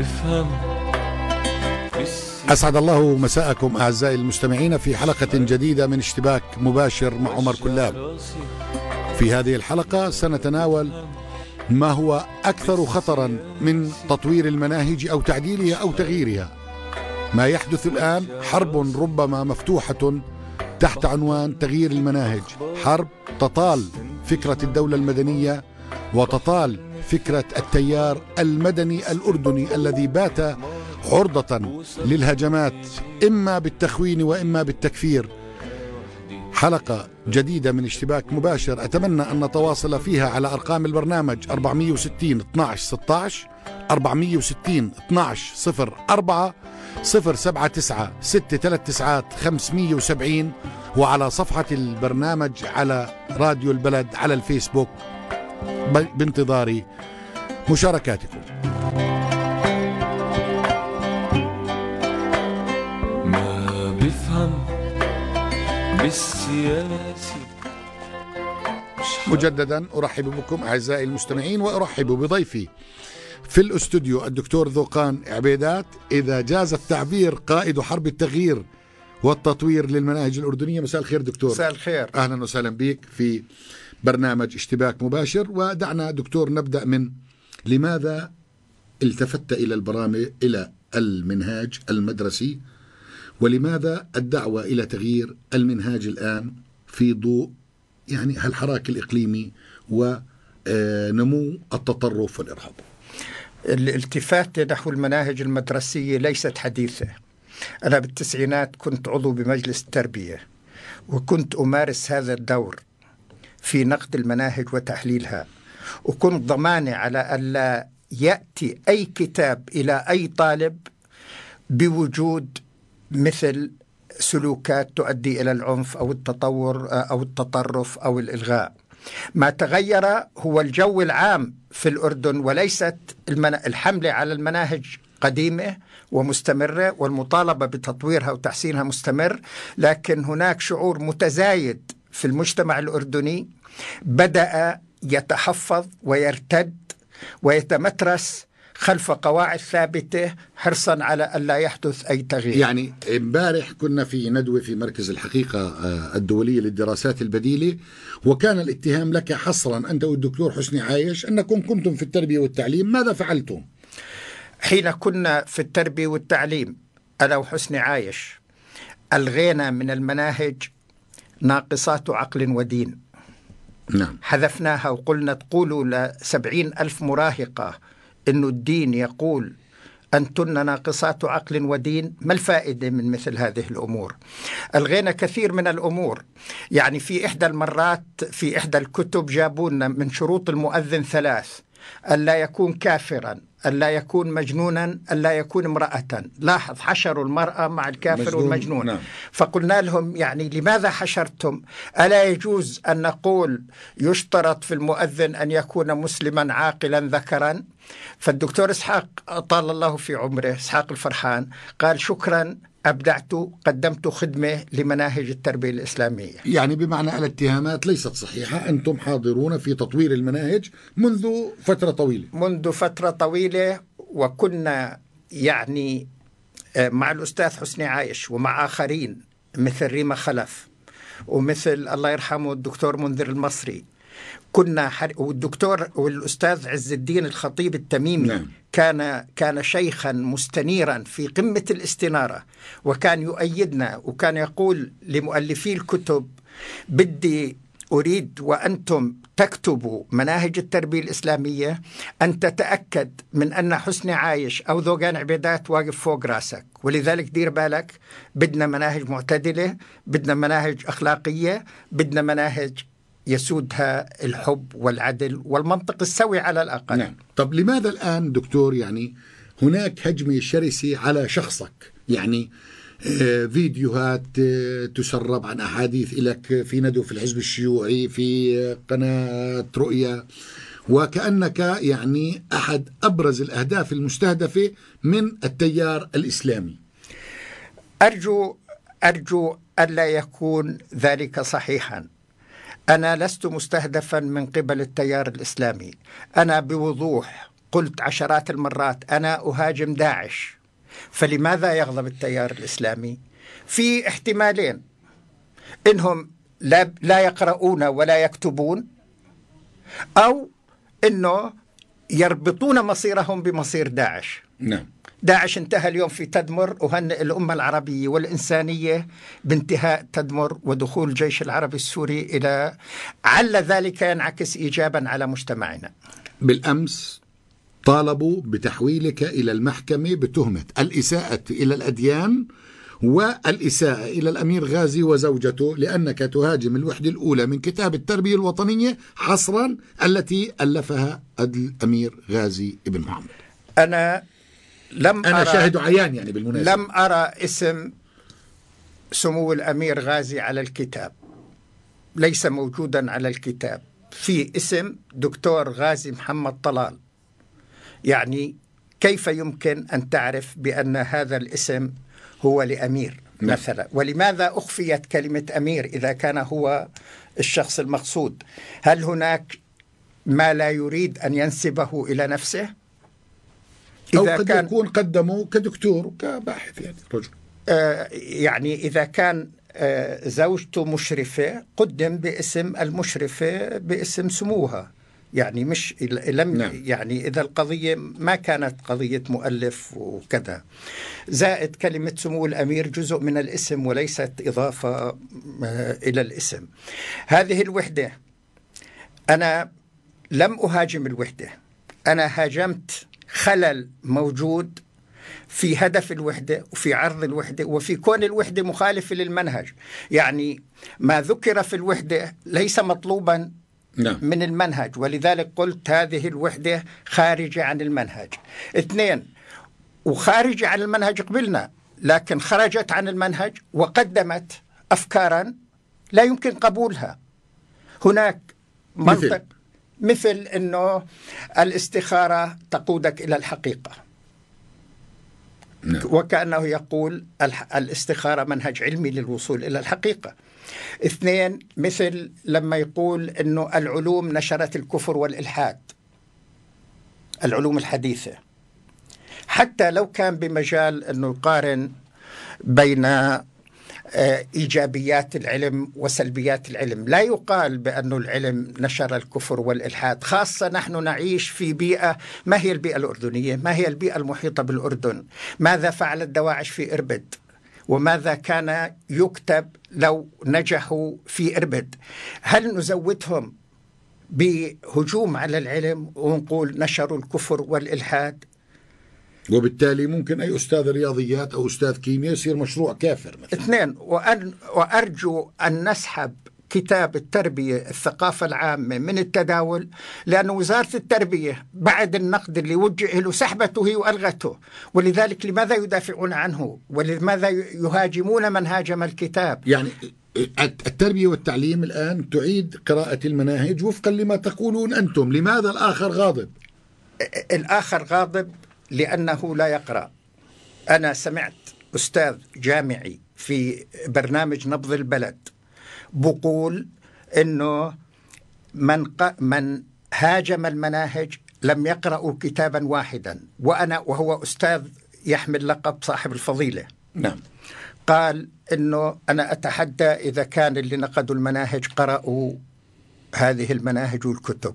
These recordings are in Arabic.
بفهم أسعد الله مساءكم أعزائي المستمعين في حلقة جديدة من اشتباك مباشر مع عمر كلاب في هذه الحلقة سنتناول ما هو أكثر خطرا من تطوير المناهج أو تعديلها أو تغييرها ما يحدث الآن حرب ربما مفتوحة تحت عنوان تغيير المناهج حرب تطال فكرة الدولة المدنية وتطال فكرة التيار المدني الأردني الذي بات عرضة للهجمات إما بالتخوين وإما بالتكفير حلقة جديدة من اشتباك مباشر أتمنى أن نتواصل فيها على أرقام البرنامج 460 12 16 460 12 04 079 639 570 وعلى صفحة البرنامج على راديو البلد على الفيسبوك بانتظار مشاركاتكم ما بفهم بالسياسة مجددا ارحب بكم اعزائي المستمعين وارحب بضيفي في الاستوديو الدكتور ذوقان عبيدات اذا جاز التعبير قائد حرب التغيير والتطوير للمناهج الاردنيه مساء الخير دكتور مساء الخير اهلا وسهلا بك في برنامج اشتباك مباشر ودعنا دكتور نبدا من لماذا التفت الى البرامج الى المنهاج المدرسي ولماذا الدعوه الى تغيير المنهاج الان في ضوء يعني هالحراك الاقليمي ونمو آه، التطرف والارهاب الالتفاته نحو المناهج المدرسيه ليست حديثه انا بالتسعينات كنت عضو بمجلس التربيه وكنت امارس هذا الدور في نقد المناهج وتحليلها وكنت ضماني على ألا يأتي أي كتاب إلى أي طالب بوجود مثل سلوكات تؤدي إلى العنف أو التطور أو التطرف أو الإلغاء ما تغير هو الجو العام في الأردن وليست الحملة على المناهج قديمة ومستمرة والمطالبة بتطويرها وتحسينها مستمر لكن هناك شعور متزايد في المجتمع الأردني بدأ يتحفظ ويرتد ويتمترس خلف قواعد ثابتة حرصا على ألا يحدث أي تغيير يعني امبارح كنا في ندوة في مركز الحقيقة آه، الدولية للدراسات البديلة وكان الاتهام لك حصرا أنت والدكتور حسني عايش أنكم كنتم في التربية والتعليم ماذا فعلتم؟ حين كنا في التربية والتعليم أنا وحسني عايش ألغينا من المناهج ناقصات عقل ودين نعم. حذفناها وقلنا تقولوا لسبعين ألف مراهقة أن الدين يقول أنتن ناقصات عقل ودين ما الفائدة من مثل هذه الأمور ألغينا كثير من الأمور يعني في إحدى المرات في إحدى الكتب جابوا لنا من شروط المؤذن ثلاث ألا يكون كافرا ألا يكون مجنونا ألا يكون امرأة لاحظ حشروا المرأة مع الكافر مجنون. والمجنون نعم. فقلنا لهم يعني لماذا حشرتم ألا يجوز أن نقول يشترط في المؤذن أن يكون مسلما عاقلا ذكرا فالدكتور اسحاق طال الله في عمره اسحاق الفرحان قال شكرا أبدعت قدمت خدمة لمناهج التربية الإسلامية يعني بمعنى الاتهامات ليست صحيحة أنتم حاضرون في تطوير المناهج منذ فترة طويلة منذ فترة طويلة وكنا يعني آه، مع الأستاذ حسني عايش ومع آخرين مثل ريما خلف ومثل الله يرحمه الدكتور منذر المصري كنا حر... والدكتور والاستاذ عز الدين الخطيب التميمي نعم. كان كان شيخا مستنيرا في قمه الاستناره وكان يؤيدنا وكان يقول لمؤلفي الكتب بدي اريد وانتم تكتبوا مناهج التربيه الاسلاميه ان تتاكد من ان حسني عايش او ذوقان عبيدات واقف فوق راسك ولذلك دير بالك بدنا مناهج معتدله بدنا مناهج اخلاقيه بدنا مناهج يسودها الحب والعدل والمنطق السوي على الأقل نعم. طب لماذا الآن دكتور يعني هناك هجمة شرسة على شخصك يعني آه، فيديوهات آه، تسرب عن أحاديث لك في ندوة في الحزب الشيوعي في آه، قناة رؤية وكأنك يعني أحد أبرز الأهداف المستهدفة من التيار الإسلامي أرجو أرجو ألا يكون ذلك صحيحا أنا لست مستهدفا من قبل التيار الإسلامي أنا بوضوح قلت عشرات المرات أنا أهاجم داعش فلماذا يغضب التيار الإسلامي؟ في احتمالين إنهم لا, لا يقرؤون ولا يكتبون أو أنه يربطون مصيرهم بمصير داعش نعم داعش انتهى اليوم في تدمر أهنئ الأمة العربية والإنسانية بانتهاء تدمر ودخول الجيش العربي السوري إلى عل ذلك ينعكس إيجابا على مجتمعنا بالأمس طالبوا بتحويلك إلى المحكمة بتهمة الإساءة إلى الأديان والإساءة إلى الأمير غازي وزوجته لأنك تهاجم الوحدة الأولى من كتاب التربية الوطنية حصرا التي ألفها الأمير غازي ابن محمد أنا لم أنا أرى شاهد عيان يعني بالمناسبة لم أرى اسم سمو الأمير غازي على الكتاب ليس موجودا على الكتاب في اسم دكتور غازي محمد طلال يعني كيف يمكن أن تعرف بأن هذا الاسم هو لأمير نعم. مثلا ولماذا أخفيت كلمة أمير إذا كان هو الشخص المقصود هل هناك ما لا يريد أن ينسبه إلى نفسه أو قد كان يكون قدمه كدكتور وكباحث يعني رجل آه، يعني إذا كان آه، زوجته مشرفة قدم باسم المشرفة باسم سموها يعني مش لم نعم. يعني اذا القضيه ما كانت قضيه مؤلف وكذا زائد كلمه سمو الامير جزء من الاسم وليست اضافه آه، الى الاسم هذه الوحده انا لم اهاجم الوحده انا هاجمت خلل موجود في هدف الوحدة وفي عرض الوحدة وفي كون الوحدة مخالف للمنهج يعني ما ذكر في الوحدة ليس مطلوبا نعم. من المنهج ولذلك قلت هذه الوحدة خارجة عن المنهج اثنين وخارجة عن المنهج قبلنا لكن خرجت عن المنهج وقدمت أفكارا لا يمكن قبولها هناك منطق مثل. مثل انه الاستخاره تقودك الى الحقيقه نعم. وكانه يقول الاستخاره منهج علمي للوصول الى الحقيقه اثنين مثل لما يقول انه العلوم نشرت الكفر والالحاد العلوم الحديثه حتى لو كان بمجال انه يقارن بين ايجابيات العلم وسلبيات العلم، لا يقال بأن العلم نشر الكفر والالحاد، خاصه نحن نعيش في بيئه، ما هي البيئه الاردنيه؟ ما هي البيئه المحيطه بالاردن؟ ماذا فعلت دواعش في اربد؟ وماذا كان يكتب لو نجحوا في اربد؟ هل نزودهم بهجوم على العلم ونقول نشروا الكفر والالحاد وبالتالي ممكن اي استاذ رياضيات او استاذ كيمياء يصير مشروع كافر مثلا اثنين وأن وارجو ان نسحب كتاب التربية الثقافة العامة من التداول لأن وزارة التربية بعد النقد اللي وجه له سحبته هي وألغته ولذلك لماذا يدافعون عنه ولماذا يهاجمون من هاجم الكتاب يعني التربية والتعليم الآن تعيد قراءة المناهج وفقا لما تقولون أنتم لماذا الآخر غاضب الآخر غاضب لأنه لا يقرأ أنا سمعت أستاذ جامعي في برنامج نبض البلد بقول أنه من, من هاجم المناهج لم يقرأوا كتابا واحدا وأنا وهو أستاذ يحمل لقب صاحب الفضيلة نعم قال أنه أنا أتحدى إذا كان اللي نقدوا المناهج قرأوا هذه المناهج والكتب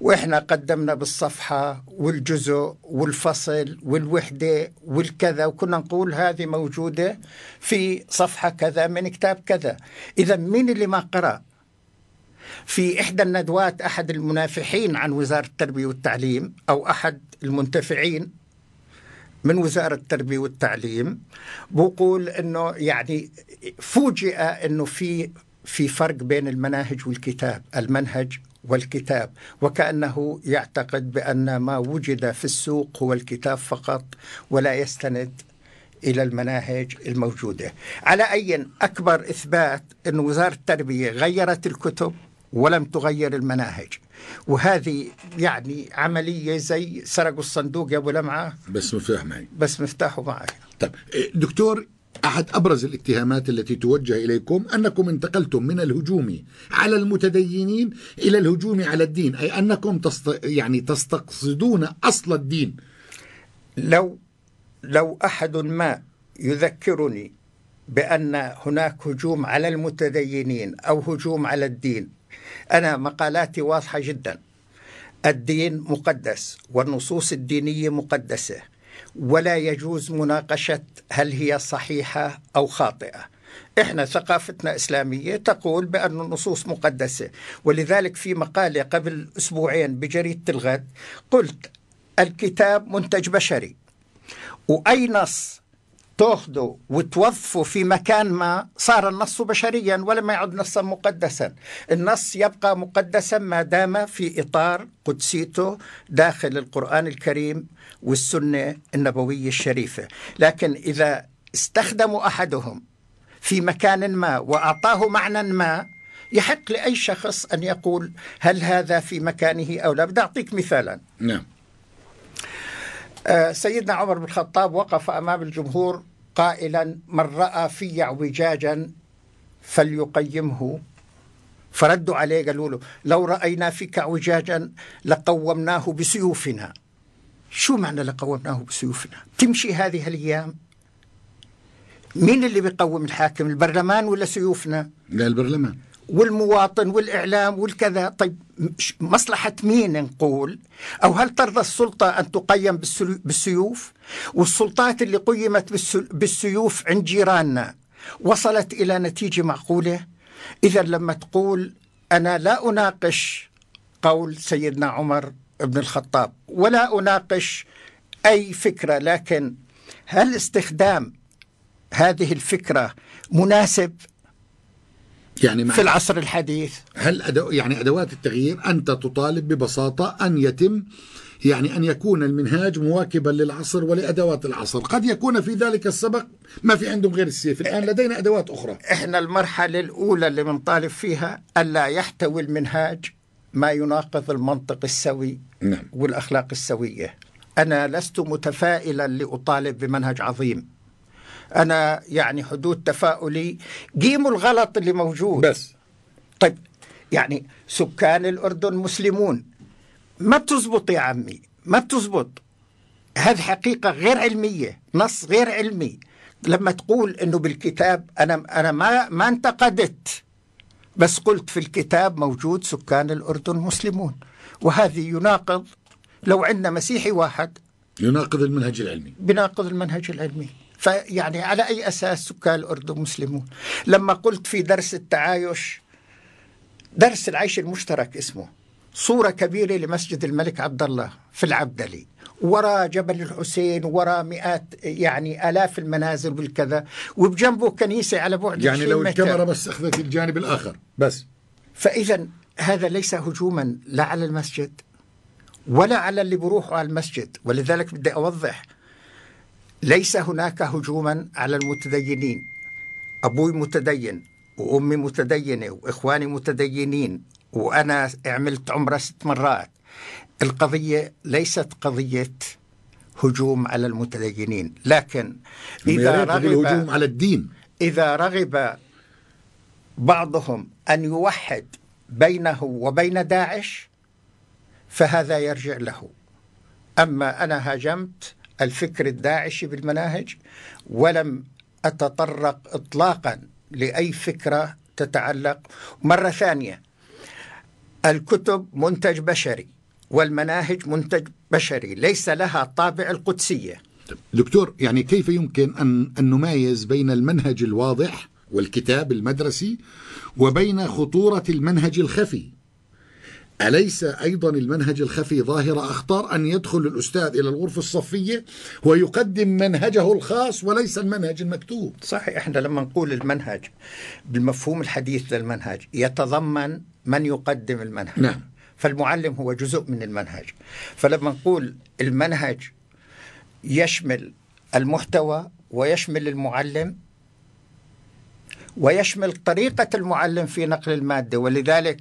واحنا قدمنا بالصفحه والجزء والفصل والوحده والكذا وكنا نقول هذه موجوده في صفحه كذا من كتاب كذا اذا مين اللي ما قرأ في إحدى الندوات أحد المنافحين عن وزارة التربية والتعليم أو أحد المنتفعين من وزارة التربية والتعليم بقول أنه يعني فوجئ أنه في في فرق بين المناهج والكتاب المنهج والكتاب وكأنه يعتقد بأن ما وجد في السوق هو الكتاب فقط ولا يستند إلى المناهج الموجودة على أي أكبر إثبات أن وزارة التربية غيرت الكتب ولم تغير المناهج وهذه يعني عملية زي سرقوا الصندوق يا أبو لمعة بس مفتاح معي بس مفتاحه معك طيب إيه، دكتور أحد أبرز الاتهامات التي توجه إليكم أنكم انتقلتم من الهجوم على المتدينين إلى الهجوم على الدين أي أنكم تست... يعني تستقصدون أصل الدين لو لو أحد ما يذكرني بأن هناك هجوم على المتدينين أو هجوم على الدين أنا مقالاتي واضحة جدا الدين مقدس والنصوص الدينية مقدسة ولا يجوز مناقشه هل هي صحيحه او خاطئه احنا ثقافتنا اسلاميه تقول بان النصوص مقدسه ولذلك في مقاله قبل اسبوعين بجريده الغد قلت الكتاب منتج بشري واي نص تاخذوا وتوظفوا في مكان ما صار النص بشريا ولم يعد نصا مقدسا النص يبقى مقدسا ما دام في إطار قدسيته داخل القرآن الكريم والسنة النبوية الشريفة لكن إذا استخدموا أحدهم في مكان ما وأعطاه معنى ما يحق لأي شخص أن يقول هل هذا في مكانه أو لا بدي أعطيك مثالا نعم آه، سيدنا عمر بن الخطاب وقف امام الجمهور قائلا من رأى في اعوجاجا فليقيمه فردوا عليه قالوا له لو رأينا فيك اعوجاجا لقومناه بسيوفنا شو معنى لقومناه بسيوفنا تمشي هذه الأيام مين اللي بيقوم الحاكم البرلمان ولا سيوفنا لا البرلمان والمواطن والإعلام والكذا طيب مصلحة مين نقول أو هل ترضى السلطة أن تقيم بالسيوف والسلطات اللي قيمت بالسيوف عند جيراننا وصلت إلى نتيجة معقولة إذا لما تقول أنا لا أناقش قول سيدنا عمر بن الخطاب ولا أناقش أي فكرة لكن هل استخدام هذه الفكرة مناسب يعني في العصر الحديث هل أدو يعني أدوات التغيير أنت تطالب ببساطة أن يتم يعني أن يكون المنهاج مواكبا للعصر ولأدوات العصر قد يكون في ذلك السبق ما في عندهم غير السيف الآن لدينا أدوات أخرى إحنا المرحلة الأولى اللي بنطالب فيها ألا يحتوي المنهاج ما يناقض المنطق السوي نعم. والأخلاق السوية أنا لست متفائلا لأطالب بمنهج عظيم انا يعني حدود تفاؤلي قيموا الغلط اللي موجود بس طيب يعني سكان الاردن مسلمون ما بتزبط يا عمي ما بتزبط هذه حقيقه غير علميه نص غير علمي لما تقول انه بالكتاب انا انا ما ما انتقدت بس قلت في الكتاب موجود سكان الاردن مسلمون وهذه يناقض لو عندنا مسيحي واحد يناقض المنهج العلمي يناقض المنهج العلمي فيعني على أي أساس سكان الأردن مسلمون لما قلت في درس التعايش درس العيش المشترك اسمه صورة كبيرة لمسجد الملك عبد الله في العبدلي وراء جبل الحسين وراء مئات يعني آلاف المنازل والكذا وبجنبه كنيسة على بعد يعني لو الكاميرا بس أخذت الجانب الآخر بس فإذا هذا ليس هجوما لا على المسجد ولا على اللي بروحوا على المسجد ولذلك بدي أوضح ليس هناك هجوما على المتدينين أبوي متدين وأمي متدينة وإخواني متدينين وأنا عملت عمرة ست مرات القضية ليست قضية هجوم على المتدينين لكن إذا رغب الهجوم على الدين إذا رغب بعضهم أن يوحد بينه وبين داعش فهذا يرجع له أما أنا هاجمت الفكر الداعشي بالمناهج ولم أتطرق إطلاقا لأي فكرة تتعلق مرة ثانية الكتب منتج بشري والمناهج منتج بشري ليس لها طابع القدسية دكتور يعني كيف يمكن أن, أن نميز بين المنهج الواضح والكتاب المدرسي وبين خطورة المنهج الخفي أليس أيضا المنهج الخفي ظاهرة أخطر أن يدخل الأستاذ إلى الغرفة الصفية ويقدم منهجه الخاص وليس المنهج المكتوب صحيح إحنا لما نقول المنهج بالمفهوم الحديث للمنهج يتضمن من يقدم المنهج نعم. فالمعلم هو جزء من المنهج فلما نقول المنهج يشمل المحتوى ويشمل المعلم ويشمل طريقة المعلم في نقل المادة ولذلك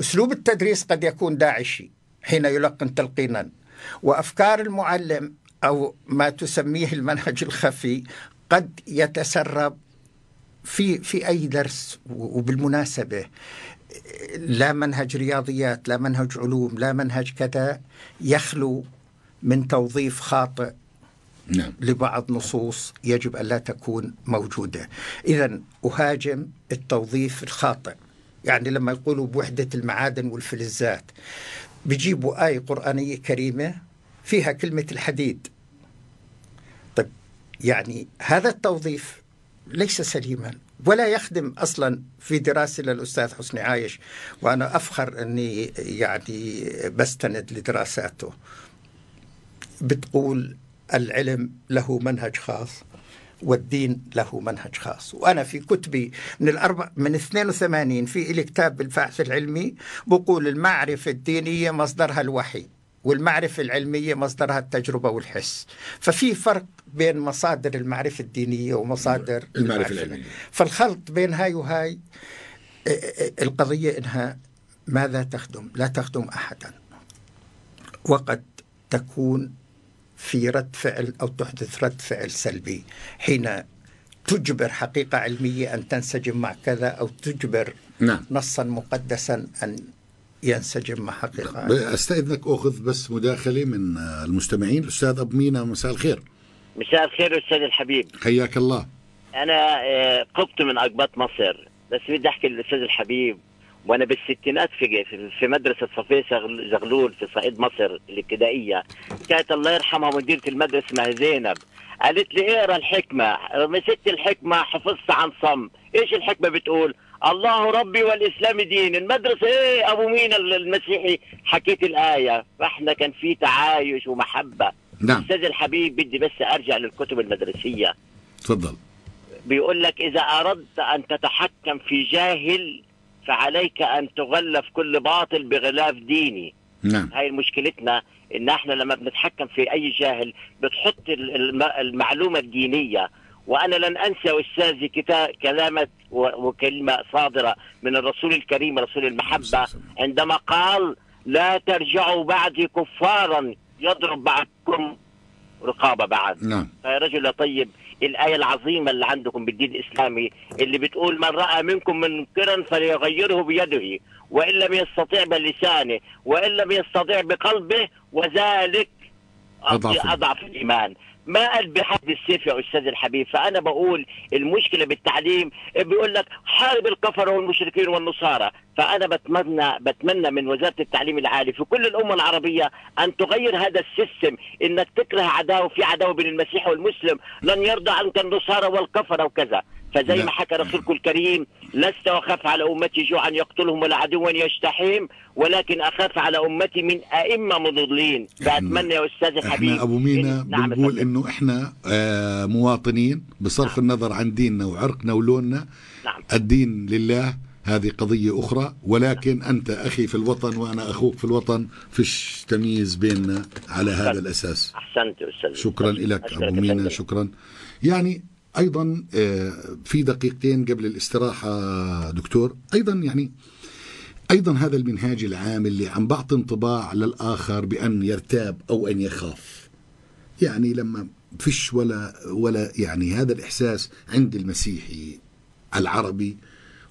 أسلوب التدريس قد يكون داعشي حين يلقن تلقينا وأفكار المعلم أو ما تسميه المنهج الخفي قد يتسرب في في أي درس وبالمناسبة لا منهج رياضيات لا منهج علوم لا منهج كذا يخلو من توظيف خاطئ نعم. لبعض نصوص يجب أن لا تكون موجودة إذا أهاجم التوظيف الخاطئ يعني لما يقولوا بوحدة المعادن والفلزات بيجيبوا آية قرآنية كريمة فيها كلمة الحديد طيب يعني هذا التوظيف ليس سليما ولا يخدم اصلا في دراسه للاستاذ حسني عايش وانا افخر اني يعني بستند لدراساته بتقول العلم له منهج خاص والدين له منهج خاص وأنا في كتبي من الأربع من 82 في لي كتاب بالبحث العلمي بقول المعرفة الدينية مصدرها الوحي والمعرفة العلمية مصدرها التجربة والحس ففي فرق بين مصادر المعرفة الدينية ومصادر المعرفة, المعرفة العلمية فالخلط بين هاي وهاي القضية إنها ماذا تخدم لا تخدم أحدا وقد تكون في رد فعل أو تحدث رد فعل سلبي حين تجبر حقيقة علمية أن تنسجم مع كذا أو تجبر نعم. نصا مقدسا أن ينسجم مع حقيقة أستأذنك أخذ بس مداخلة من المستمعين الأستاذ أبو مينا مساء الخير مساء الخير أستاذ الحبيب حياك الله أنا آه، قبط من أقباط مصر بس بدي أحكي للأستاذ الحبيب وانا بالستينات في في مدرسه صفيه زغلول في صعيد مصر الابتدائيه كانت الله يرحمها مديره المدرسه اسمها زينب قالت لي اقرا الحكمه مسكت الحكمه حفظت عن صم ايش الحكمه بتقول الله ربي والاسلام دين المدرسه ايه ابو مين المسيحي حكيت الايه فاحنا كان في تعايش ومحبه نعم استاذ الحبيب بدي بس ارجع للكتب المدرسيه تفضل بيقول لك اذا اردت ان تتحكم في جاهل فعليك أن تغلف كل باطل بغلاف ديني نعم هاي مشكلتنا ان احنا لما بنتحكم في اي جاهل بتحط المعلومه الدينيه وانا لن انسى استاذي كتاب كلامه وكلمه صادره من الرسول الكريم رسول المحبه عندما قال لا ترجعوا بعدي كفارا يضرب بعضكم رقابه بعد نعم فيا رجل طيب الآية العظيمة اللي عندكم بالدين الإسلامي اللي بتقول من رأى منكم منكرا فليغيره بيده وإن لم يستطيع بلسانه وإن لم يستطيع بقلبه وذلك أضعف الإيمان ما قال بحد السيف يا استاذ الحبيب فانا بقول المشكله بالتعليم بيقول لك حارب الكفره والمشركين والنصارى فانا بتمنى بتمنى من وزاره التعليم العالي في كل الامه العربيه ان تغير هذا السيستم انك تكره عداوه في عداوه بين المسيح والمسلم لن يرضى عنك النصارى والكفره وكذا فزي ما حكى رسولكم الكريم لست أخاف على أمتي جوعا يقتلهم ولا عدوا يجتحيم ولكن أخاف على أمتي من أئمة مضلين فأتمنى يا أستاذ حبيب احنا أبو مينا إن... نعم بنقول أنه إحنا آه مواطنين بصرف نعم. النظر عن ديننا وعرقنا ولوننا نعم. الدين لله هذه قضية أخرى ولكن نعم. أنت أخي في الوطن وأنا أخوك في الوطن فيش تمييز بيننا على هذا الأساس أحسنت أستاذ شكرا أحسنت. لك أبو مينا شكرا يعني ايضا آه، في دقيقتين قبل الاستراحه دكتور ايضا يعني ايضا هذا المنهاج العام اللي عم بعطي انطباع للاخر بان يرتاب او ان يخاف يعني لما فيش ولا ولا يعني هذا الاحساس عند المسيحي العربي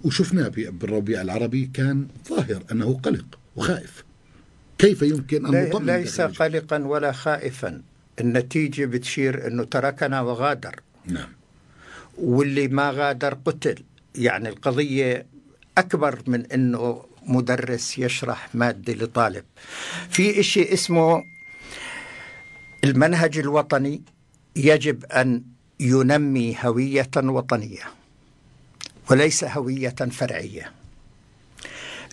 وشفناه بالربيع العربي كان ظاهر انه قلق وخائف كيف يمكن ان نطمئن ليس قلقا ولا خائفا النتيجه بتشير انه تركنا وغادر نعم واللي ما غادر قتل يعني القضية أكبر من أنه مدرس يشرح مادة لطالب في إشي اسمه المنهج الوطني يجب أن ينمي هوية وطنية وليس هوية فرعية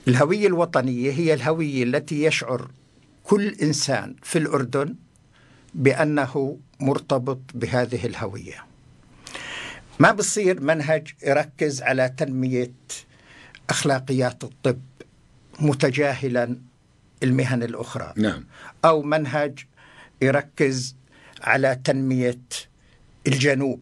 الهوية الوطنية هي الهوية التي يشعر كل إنسان في الأردن بأنه مرتبط بهذه الهوية ما بصير منهج يركز على تنمية أخلاقيات الطب متجاهلا المهن الأخرى نعم. أو منهج يركز على تنمية الجنوب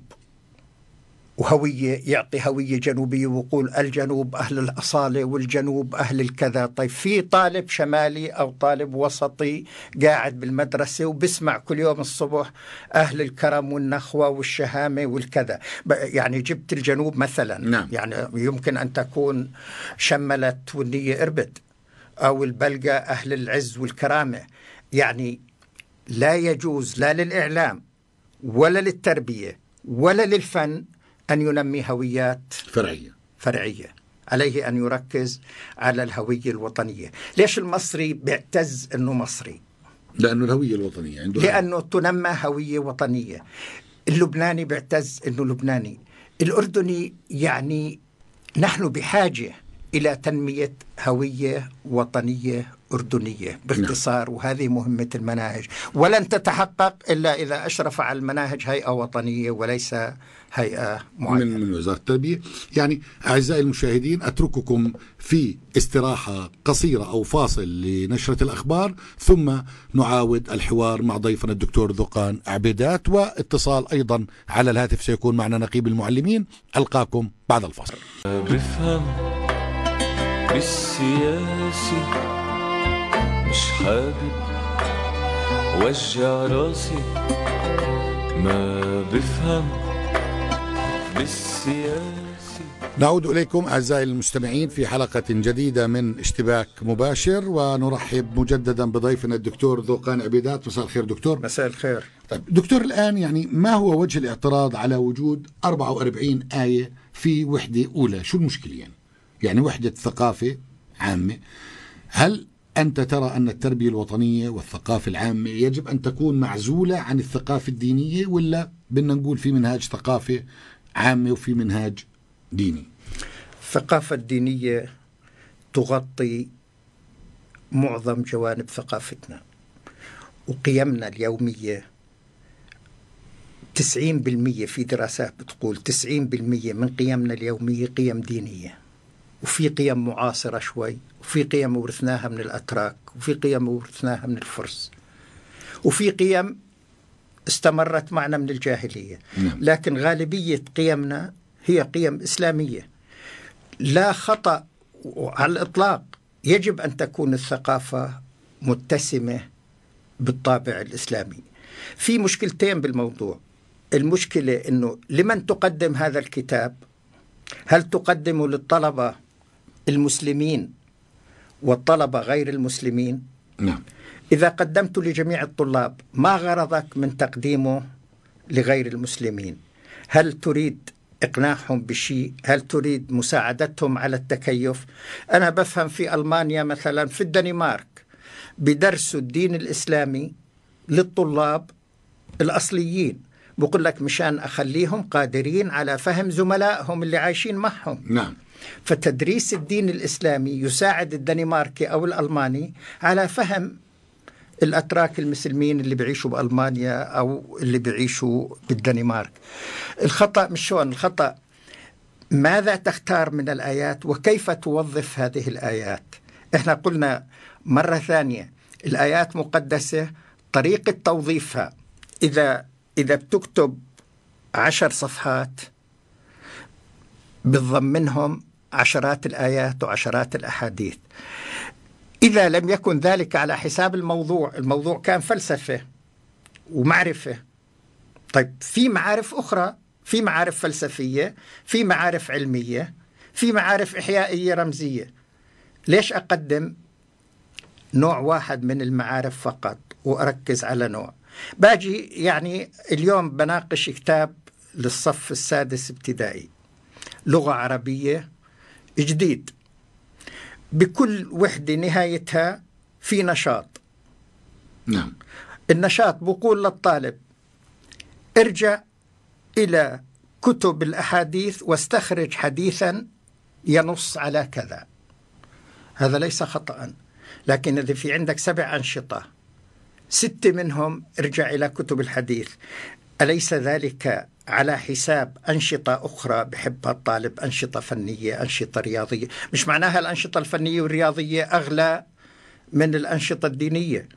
وهوية يعطي هوية جنوبية ويقول الجنوب أهل الأصالة والجنوب أهل الكذا طيب في طالب شمالي أو طالب وسطي قاعد بالمدرسة وبسمع كل يوم الصبح أهل الكرم والنخوة والشهامة والكذا يعني جبت الجنوب مثلا نعم. يعني يمكن أن تكون شملت والنية إربد أو البلقة أهل العز والكرامة يعني لا يجوز لا للإعلام ولا للتربية ولا للفن أن ينمي هويات فرعية فرعية عليه أن يركز على الهوية الوطنية ليش المصري بيعتز أنه مصري لأنه الهوية الوطنية عنده لأنه تنمى هوية وطنية اللبناني بيعتز أنه لبناني الأردني يعني نحن بحاجة إلى تنمية هوية وطنية أردنية باختصار نعم. وهذه مهمة المناهج ولن تتحقق إلا إذا أشرف على المناهج هيئة وطنية وليس هيئه معينه من, من وزاره التربيه يعني اعزائي المشاهدين اترككم في استراحه قصيره او فاصل لنشره الاخبار ثم نعاود الحوار مع ضيفنا الدكتور ذقان عبيدات واتصال ايضا على الهاتف سيكون معنا نقيب المعلمين القاكم بعد الفاصل بفهم بالسياسه مش حابب وجع راسي ما بفهم نعود إليكم أعزائي المستمعين في حلقة جديدة من اشتباك مباشر ونرحب مجددا بضيفنا الدكتور ذوقان عبيدات مساء الخير دكتور مساء الخير طيب دكتور الآن يعني ما هو وجه الاعتراض على وجود 44 آية في وحدة أولى شو المشكلة يعني يعني وحدة ثقافة عامة هل أنت ترى أن التربية الوطنية والثقافة العامة يجب أن تكون معزولة عن الثقافة الدينية ولا بدنا نقول في منهاج ثقافة عامة وفي منهاج ديني الثقافة الدينية تغطي معظم جوانب ثقافتنا وقيمنا اليومية 90% في دراسات بتقول 90% من قيمنا اليومية قيم دينية وفي قيم معاصرة شوي وفي قيم ورثناها من الأتراك وفي قيم ورثناها من الفرس وفي قيم استمرت معنا من الجاهلية نعم. لكن غالبية قيمنا هي قيم إسلامية لا خطأ على الإطلاق يجب أن تكون الثقافة متسمة بالطابع الإسلامي في مشكلتين بالموضوع المشكلة أنه لمن تقدم هذا الكتاب هل تقدمه للطلبة المسلمين والطلبة غير المسلمين نعم إذا قدمت لجميع الطلاب ما غرضك من تقديمه لغير المسلمين هل تريد إقناعهم بشيء هل تريد مساعدتهم على التكيف أنا بفهم في ألمانيا مثلا في الدنمارك بدرسوا الدين الإسلامي للطلاب الأصليين بقول لك مشان أخليهم قادرين على فهم زملائهم اللي عايشين معهم نعم فتدريس الدين الإسلامي يساعد الدنماركي أو الألماني على فهم الأتراك المسلمين اللي بيعيشوا بألمانيا أو اللي بيعيشوا بالدنمارك الخطأ مش شون الخطأ ماذا تختار من الآيات وكيف توظف هذه الآيات احنا قلنا مرة ثانية الآيات مقدسة طريقة توظيفها إذا إذا بتكتب عشر صفحات بتضمنهم عشرات الآيات وعشرات الأحاديث إذا لم يكن ذلك على حساب الموضوع الموضوع كان فلسفة ومعرفة طيب في معارف أخرى في معارف فلسفية في معارف علمية في معارف إحيائية رمزية ليش أقدم نوع واحد من المعارف فقط وأركز على نوع باجي يعني اليوم بناقش كتاب للصف السادس ابتدائي لغة عربية جديد بكل وحدة نهايتها في نشاط نعم النشاط بقول للطالب ارجع إلى كتب الأحاديث واستخرج حديثا ينص على كذا هذا ليس خطأ لكن إذا في عندك سبع أنشطة ستة منهم ارجع إلى كتب الحديث أليس ذلك على حساب أنشطة أخرى بحبها الطالب أنشطة فنية أنشطة رياضية مش معناها الأنشطة الفنية والرياضية أغلى من الأنشطة الدينية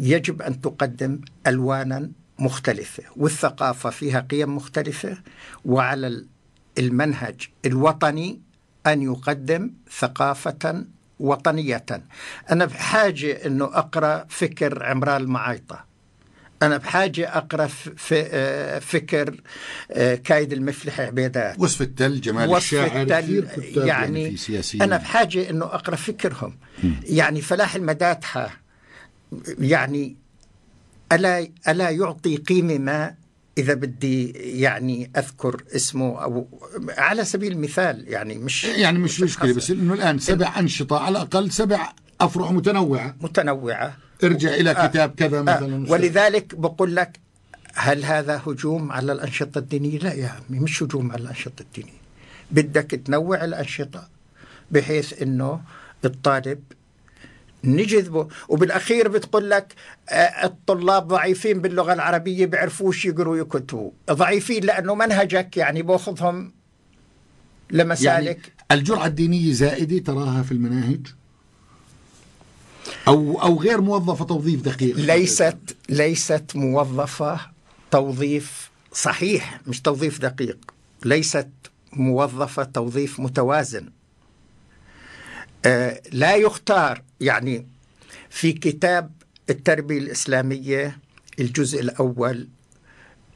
يجب أن تقدم ألوانا مختلفة والثقافة فيها قيم مختلفة وعلى المنهج الوطني أن يقدم ثقافة وطنية أنا بحاجة أنه أقرأ فكر عمران المعايطة أنا بحاجة أقرأ في آه، فكر آه، كايد المفلح عبيدات وصف التل جمال وصف الشاعر التل يعني, يعني في أنا بحاجة أنه أقرأ فكرهم م. يعني فلاح المداتحة يعني ألا, ألا يعطي قيمة ما إذا بدي يعني أذكر اسمه أو على سبيل المثال يعني مش يعني مش مشكلة بس إنه الآن سبع أنشطة على الأقل سبع أفرع متنوعة متنوعة ارجع إلى آه. كتاب كذا آه. مثلا ولذلك بقول لك هل هذا هجوم على الأنشطة الدينية؟ لا يا عمي مش هجوم على الأنشطة الدينية بدك تنوع الأنشطة بحيث أنه الطالب نجذبه وبالاخير بتقول لك آه، الطلاب ضعيفين باللغه العربيه بيعرفوش يقروا يكتبوا ضعيفين لانه منهجك يعني باخذهم لمسالك يعني الجرعه الدينيه زائده تراها في المناهج او او غير موظفه توظيف دقيق ليست ليست موظفه توظيف صحيح مش توظيف دقيق ليست موظفه توظيف متوازن آه لا يختار يعني في كتاب التربيه الاسلاميه الجزء الاول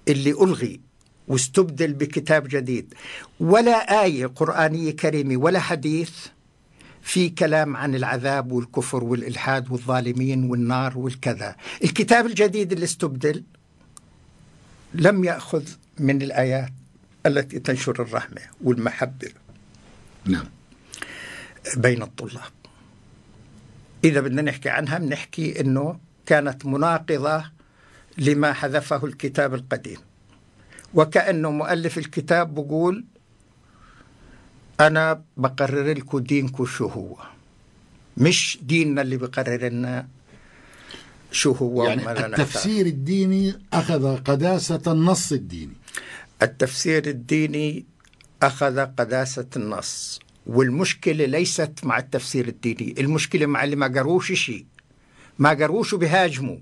اللي الغي واستبدل بكتاب جديد ولا ايه قرانيه كريمه ولا حديث في كلام عن العذاب والكفر والإلحاد والظالمين والنار والكذا الكتاب الجديد اللي استبدل لم يأخذ من الآيات التي تنشر الرحمة والمحبة نعم بين الطلاب إذا بدنا نحكي عنها بنحكي أنه كانت مناقضة لما حذفه الكتاب القديم وكأنه مؤلف الكتاب بقول أنا بقرر لكم دينكم شو هو مش ديننا اللي بقرر لنا شو هو يعني التفسير الديني أخذ قداسة النص الديني التفسير الديني أخذ قداسة النص والمشكلة ليست مع التفسير الديني المشكلة مع اللي ما قروش شيء ما قروش بهاجموا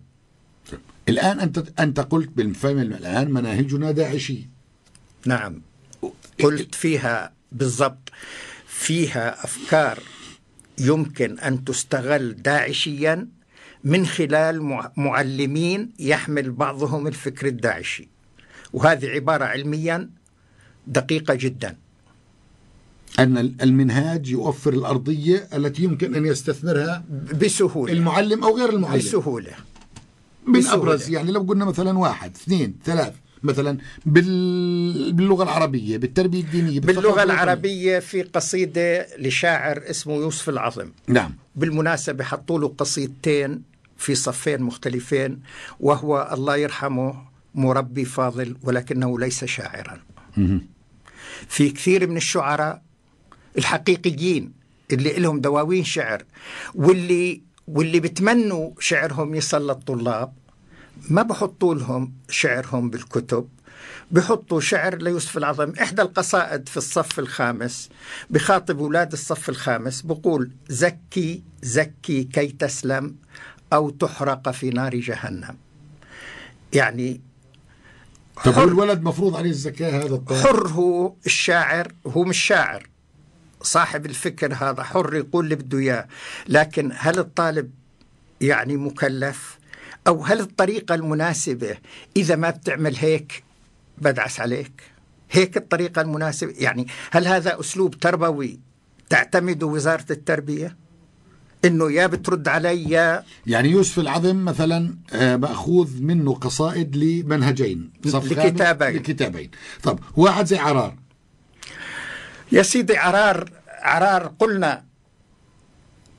الآن أنت أنت قلت بالفهم الآن مناهجنا داعشية نعم قلت فيها بالضبط فيها افكار يمكن ان تستغل داعشيا من خلال معلمين يحمل بعضهم الفكر الداعشي وهذه عباره علميا دقيقه جدا أن المنهاج يوفر الأرضية التي يمكن أن يستثمرها بسهولة المعلم أو غير المعلم بسهولة من بسهولة. أبرز يعني لو قلنا مثلا واحد اثنين ثلاث مثلا باللغه العربيه بالتربيه الدينيه باللغه العربيه في قصيده لشاعر اسمه يوسف العظم نعم بالمناسبه حطوا له قصيدتين في صفين مختلفين وهو الله يرحمه مربي فاضل ولكنه ليس شاعرا مم. في كثير من الشعراء الحقيقيين اللي لهم دواوين شعر واللي واللي بتمنوا شعرهم يصل للطلاب ما بحطوا لهم شعرهم بالكتب بحطوا شعر ليوسف العظيم إحدى القصائد في الصف الخامس بخاطب أولاد الصف الخامس بقول زكي زكي كي تسلم أو تحرق في نار جهنم يعني طب هو الولد مفروض عليه الزكاة هذا الطالب حر هو الشاعر هو مش شاعر صاحب الفكر هذا حر يقول اللي بده إياه لكن هل الطالب يعني مكلف أو هل الطريقة المناسبة إذا ما بتعمل هيك بدعس عليك هيك الطريقة المناسبة يعني هل هذا أسلوب تربوي تعتمد وزارة التربية انه يا بترد علي يا يعني يوسف العظم مثلا ماخوذ آه، منه قصائد لمنهجين لكتابين لكتابين طب واحد زي عرار يا سيدي عرار عرار قلنا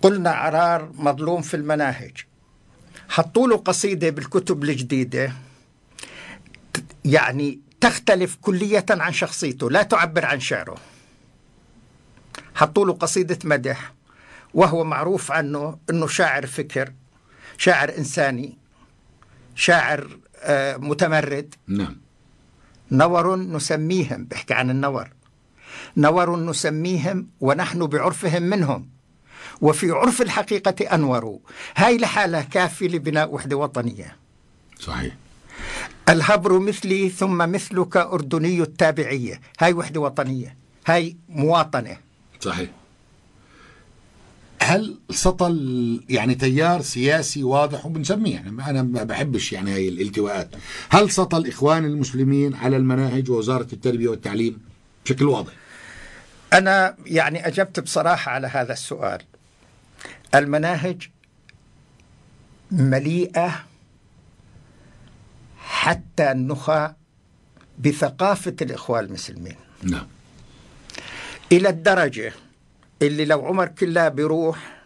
قلنا عرار مظلوم في المناهج حطوا له قصيده بالكتب الجديده يعني تختلف كلية عن شخصيته لا تعبر عن شعره حطوا له قصيدة مدح وهو معروف عنه أنه شاعر فكر شاعر إنساني شاعر آه متمرد نعم نور نسميهم بحكي عن النور نور نسميهم ونحن بعرفهم منهم وفي عرف الحقيقة أنوروا هاي لحالة كافية لبناء وحدة وطنية صحيح الهبر مثلي ثم مثلك أردني التابعية هاي وحدة وطنية هاي مواطنة صحيح هل سطل يعني تيار سياسي واضح وبنسميه يعني انا ما بحبش يعني هاي الالتواءات هل سطل اخوان المسلمين على المناهج ووزاره التربيه والتعليم بشكل واضح انا يعني اجبت بصراحه على هذا السؤال المناهج مليئه حتى النخاء بثقافه الاخوان المسلمين نعم الى الدرجه اللي لو عمر كلها بيروح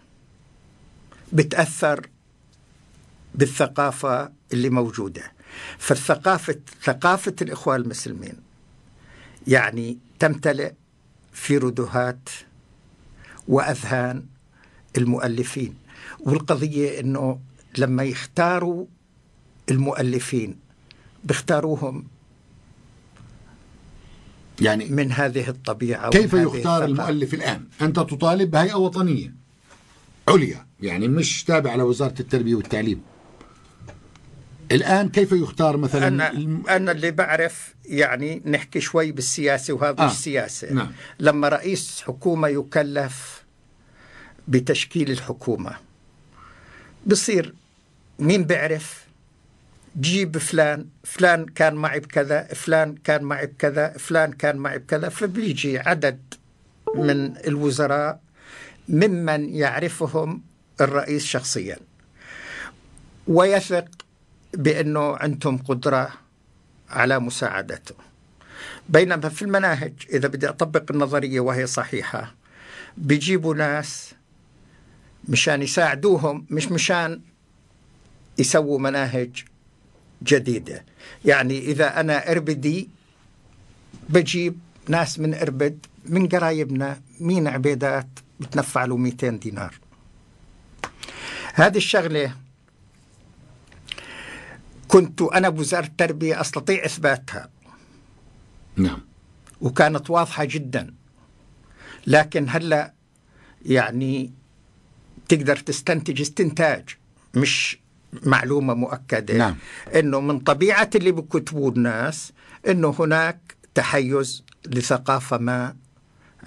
بتاثر بالثقافه اللي موجوده فالثقافه ثقافه الاخوان المسلمين يعني تمتلئ في ردهات واذهان المؤلفين والقضية أنه لما يختاروا المؤلفين بيختاروهم يعني من هذه الطبيعة كيف يختار المؤلف الآن أنت تطالب بهيئة وطنية عليا يعني مش تابعة لوزارة التربية والتعليم الآن كيف يختار مثلا أنا, الم... أنا اللي بعرف يعني نحكي شوي بالسياسة وهذا آه. السياسة نعم. لما رئيس حكومة يكلف بتشكيل الحكومة بصير مين بيعرف جيب فلان فلان كان معي بكذا فلان كان معي بكذا فلان كان معي بكذا فبيجي عدد من الوزراء ممن يعرفهم الرئيس شخصيا ويثق بأنه عندهم قدرة على مساعدته بينما في المناهج إذا بدي أطبق النظرية وهي صحيحة بيجيبوا ناس مشان يساعدوهم مش مشان يسووا مناهج جديدة يعني إذا أنا إربدي بجيب ناس من إربد من قرايبنا مين عبيدات بتنفع له 200 دينار هذه الشغلة كنت أنا بوزارة التربية أستطيع إثباتها نعم وكانت واضحة جدا لكن هلأ يعني تقدر تستنتج استنتاج مش معلومه مؤكده نعم. انه من طبيعه اللي بكتبوه الناس انه هناك تحيز لثقافه ما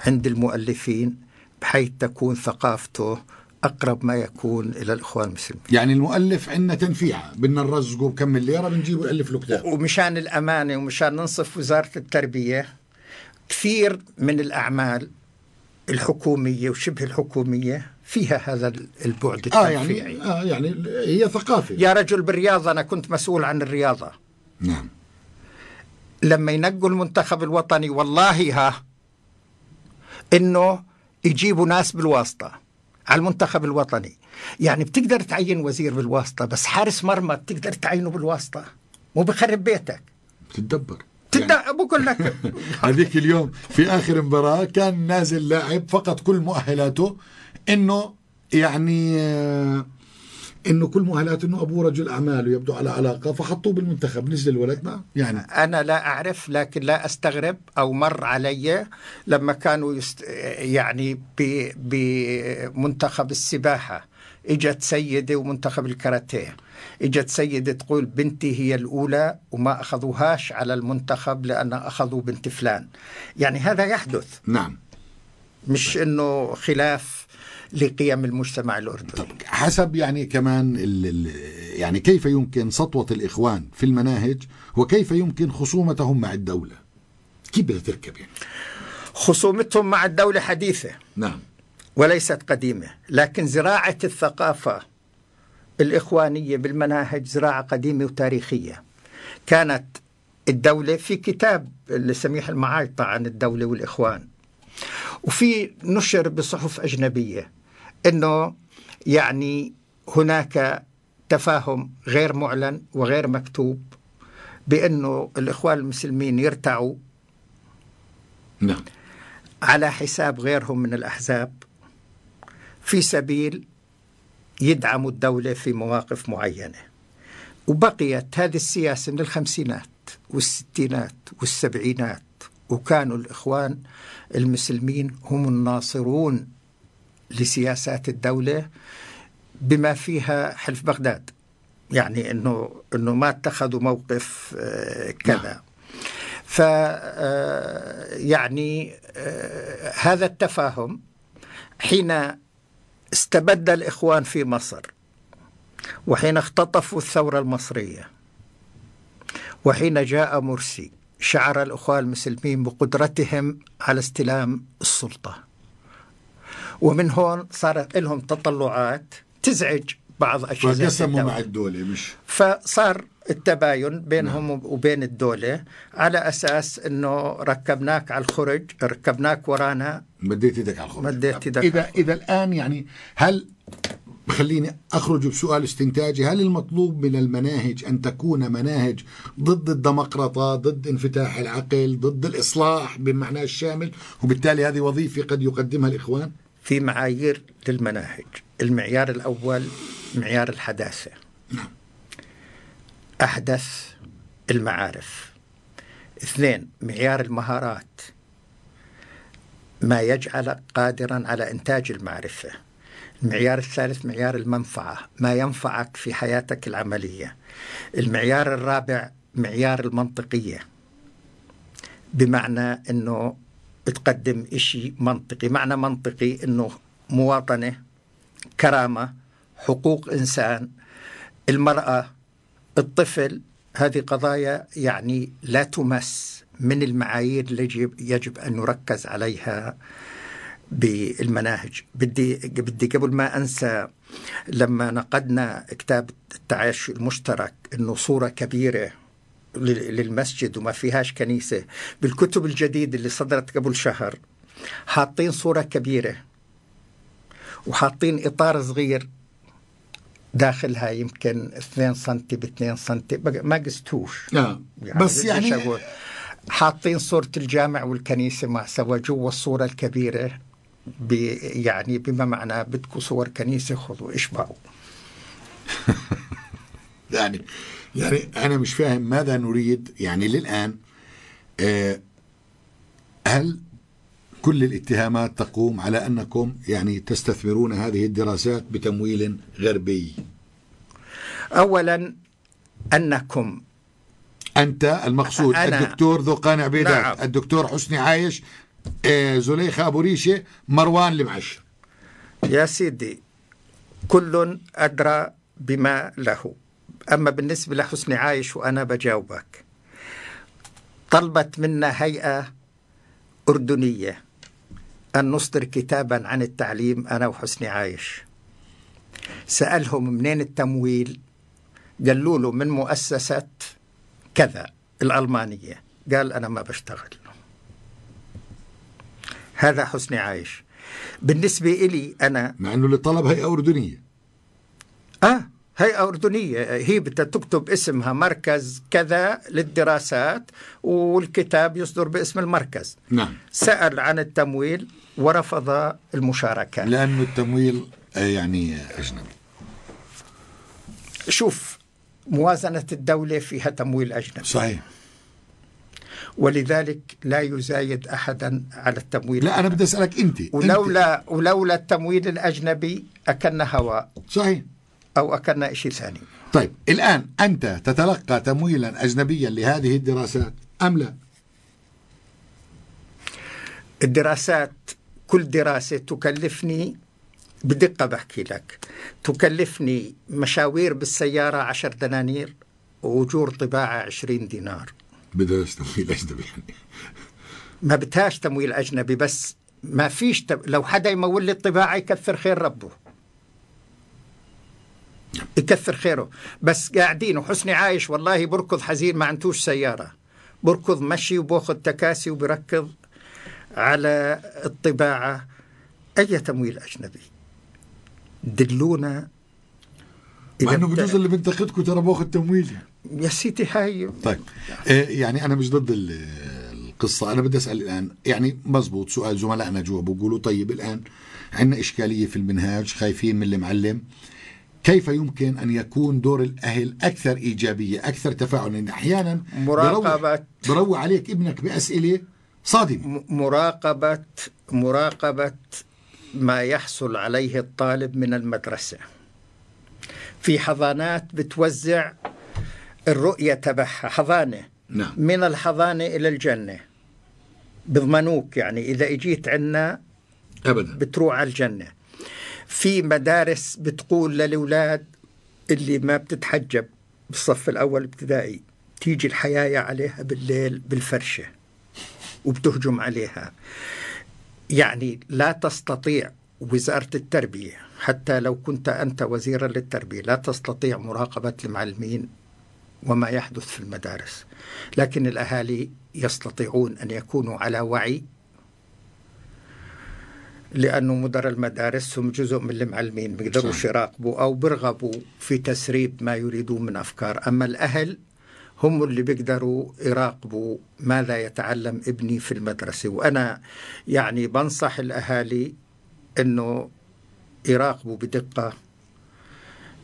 عند المؤلفين بحيث تكون ثقافته اقرب ما يكون الى الاخوان المسلمين يعني المؤلف عندنا تنفيعه بدنا نرزقه بكم ليره بنجيبه يالف له كتاب ومشان الامانه ومشان ننصف وزاره التربيه كثير من الاعمال الحكوميه وشبه الحكوميه فيها هذا البعد الترفيعي آه يعني, آه يعني هي ثقافة يا رجل بالرياضة أنا كنت مسؤول عن الرياضة نعم لما ينقوا المنتخب الوطني والله ها انه يجيبوا ناس بالواسطه على المنتخب الوطني يعني بتقدر تعين وزير بالواسطه بس حارس مرمى بتقدر تعينه بالواسطه مو بخرب بيتك بتدبر تدع يعني بقول لك هذيك اليوم في اخر مباراه كان نازل لاعب فقط كل مؤهلاته انه يعني آه، انه كل مؤهلات انه ابوه رجل اعمال ويبدو على علاقه فحطوه بالمنتخب نزل الولد معه يعني انا لا اعرف لكن لا استغرب او مر علي لما كانوا يست يعني بمنتخب السباحه اجت سيده ومنتخب الكاراتيه اجت سيده تقول بنتي هي الاولى وما اخذوهاش على المنتخب لان اخذوا بنت فلان يعني هذا يحدث نعم مش انه خلاف لقيم المجتمع الأردني حسب يعني كمان يعني كيف يمكن سطوة الإخوان في المناهج وكيف يمكن خصومتهم مع الدولة كيف بدها تركب يعني خصومتهم مع الدولة حديثة نعم وليست قديمة لكن زراعة الثقافة الإخوانية بالمناهج زراعة قديمة وتاريخية كانت الدولة في كتاب لسميح المعايطة عن الدولة والإخوان وفي نشر بصحف أجنبية انه يعني هناك تفاهم غير معلن وغير مكتوب بانه الاخوان المسلمين يرتعوا نعم على حساب غيرهم من الاحزاب في سبيل يدعموا الدولة في مواقف معينة وبقيت هذه السياسة من الخمسينات والستينات والسبعينات وكانوا الإخوان المسلمين هم الناصرون لسياسات الدولة بما فيها حلف بغداد يعني انه انه ما اتخذوا موقف آه، كذا نعم. ف آه، يعني آه، هذا التفاهم حين استبد الاخوان في مصر وحين اختطفوا الثوره المصريه وحين جاء مرسي شعر الاخوان المسلمين بقدرتهم على استلام السلطه ومن هون صارت لهم تطلعات تزعج بعض اشياء مع الدوله مش فصار التباين بينهم نعم. وبين الدولة على أساس أنه ركبناك على الخرج ركبناك ورانا مديت إيدك على الخرج مديت إيدك نعم. إذا, إذا الآن يعني هل خليني أخرج بسؤال استنتاجي هل المطلوب من المناهج أن تكون مناهج ضد الديمقراطة ضد انفتاح العقل ضد الإصلاح بمعناه الشامل وبالتالي هذه وظيفة قد يقدمها الإخوان في معايير للمناهج المعيار الأول معيار الحداثة أحدث المعارف اثنين معيار المهارات ما يجعلك قادرا على إنتاج المعرفة المعيار الثالث معيار المنفعة ما ينفعك في حياتك العملية المعيار الرابع معيار المنطقية بمعنى أنه بتقدم إشي منطقي معنى منطقي أنه مواطنة كرامة حقوق إنسان المرأة الطفل هذه قضايا يعني لا تمس من المعايير التي يجب أن نركز عليها بالمناهج بدي بدي قبل ما انسى لما نقدنا كتاب التعايش المشترك انه صوره كبيره للمسجد وما فيهاش كنيسة بالكتب الجديدة اللي صدرت قبل شهر حاطين صورة كبيرة وحاطين إطار صغير داخلها يمكن 2 سنتي ب 2 سنتي ما قستوش آه. يعني بس يعني حاطين صورة الجامع والكنيسة ما سوا جوا الصورة الكبيرة يعني بما معناه بدكم صور كنيسة خذوا اشبعوا يعني يعني أنا مش فاهم ماذا نريد يعني للآن آه هل كل الاتهامات تقوم على أنكم يعني تستثمرون هذه الدراسات بتمويل غربي أولا أنكم أنت المقصود أنا الدكتور ذوقان عبيدات نعم. الدكتور حسني عايش آه، زليخة أبو ريشة مروان المعشر يا سيدي كل أدرى بما له أما بالنسبة لحسن عايش وأنا بجاوبك طلبت منا هيئة أردنية أن نصدر كتابا عن التعليم أنا وحسني عايش سألهم منين التمويل قالوا له من مؤسسة كذا الألمانية قال أنا ما بشتغل هذا حسني عايش بالنسبة إلي أنا مع أنه اللي طلب هيئة أردنية آه هيئة أردنية هي تكتب اسمها مركز كذا للدراسات والكتاب يصدر باسم المركز نعم. سأل عن التمويل ورفض المشاركة لأنه التمويل آه، يعني أجنبي شوف موازنة الدولة فيها تمويل أجنبي صحيح ولذلك لا يزايد احدا على التمويل لا انا بدي اسالك انت ولولا ولولا التمويل الاجنبي اكلنا هواء صحيح أو أكلنا شيء ثاني طيب الآن أنت تتلقى تمويلا أجنبيا لهذه الدراسات أم لا؟ الدراسات كل دراسة تكلفني بدقة بحكي لك تكلفني مشاوير بالسيارة عشر دنانير وأجور طباعة عشرين دينار بدهاش تمويل أجنبي يعني ما بدهاش تمويل أجنبي بس ما فيش تب... لو حدا يمول لي الطباعة يكفر خير ربه يكثر خيره بس قاعدين وحسني عايش والله بركض حزين ما عندوش سيارة بركض مشي وباخذ تكاسي وبركض على الطباعة أي تمويل أجنبي دلونا مع انه بجوز اللي بينتقدكم ترى باخذ تمويل يا سيدي هاي طيب إيه، يعني انا مش ضد القصه انا بدي اسال الان يعني مزبوط سؤال زملائنا جوا بيقولوا طيب الان عندنا اشكاليه في المنهاج خايفين من المعلم كيف يمكن ان يكون دور الاهل اكثر ايجابيه اكثر تفاعلا احيانا مراقبه بروع عليك ابنك باسئله صادمه مراقبه مراقبه ما يحصل عليه الطالب من المدرسه في حضانات بتوزع الرؤيه تبعها حضانه نعم. من الحضانه الى الجنه بضمنوك يعني اذا اجيت عندنا ابدا بتروح على الجنه في مدارس بتقول للاولاد اللي ما بتتحجب بالصف الاول ابتدائي تيجي الحياية عليها بالليل بالفرشة وبتهجم عليها يعني لا تستطيع وزارة التربية حتى لو كنت أنت وزيرا للتربية لا تستطيع مراقبة المعلمين وما يحدث في المدارس لكن الأهالي يستطيعون أن يكونوا على وعي لانه مدراء المدارس هم جزء من المعلمين بيقدروش يراقبوا او بيرغبوا في تسريب ما يريدون من افكار اما الاهل هم اللي بيقدروا يراقبوا ماذا يتعلم ابني في المدرسه وانا يعني بنصح الاهالي انه يراقبوا بدقه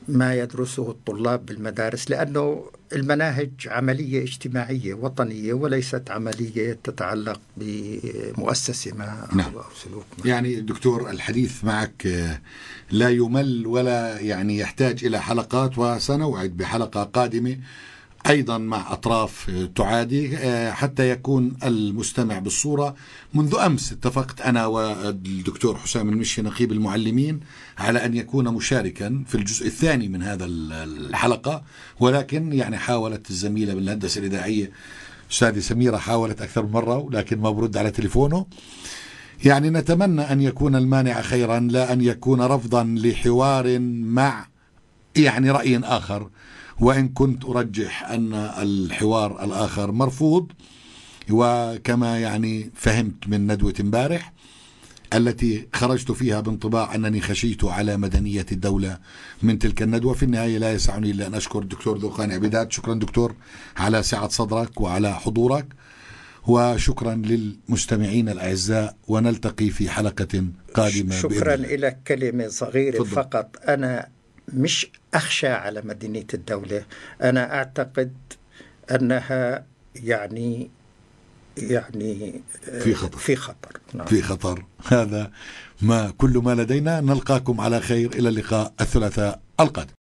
ما يدرسه الطلاب بالمدارس لأنه المناهج عملية اجتماعية وطنية وليست عملية تتعلق بمؤسسة ما أو, نعم. أو سلوك ما. يعني دكتور الحديث معك آه، لا يمل ولا يعني يحتاج إلى حلقات وسنوعد بحلقة قادمة أيضا مع أطراف تعادي آه، حتى يكون المستمع بالصورة منذ أمس اتفقت أنا والدكتور حسام المشي نقيب المعلمين على أن يكون مشاركا في الجزء الثاني من هذا الحلقة ولكن يعني حاولت الزميلة بالهندسة الإذاعية أستاذة سميرة حاولت أكثر من مرة ولكن ما برد على تليفونه يعني نتمنى أن يكون المانع خيرا لا أن يكون رفضا لحوار مع يعني رأي آخر وإن كنت أرجح أن الحوار الآخر مرفوض وكما يعني فهمت من ندوة امبارح التي خرجت فيها بانطباع أنني خشيت على مدنية الدولة من تلك الندوة في النهاية لا يسعني إلا أن أشكر الدكتور ذوقان عبيدات شكرا دكتور على سعة صدرك وعلى حضورك وشكرا للمستمعين الأعزاء ونلتقي في حلقة قادمة شكرا لك كلمة صغيرة فضل. فقط أنا مش أخشى على مدينة الدولة أنا أعتقد أنها يعني يعني في خطر في خطر نعم. في خطر هذا ما كل ما لدينا نلقاكم على خير إلى اللقاء الثلاثاء القادم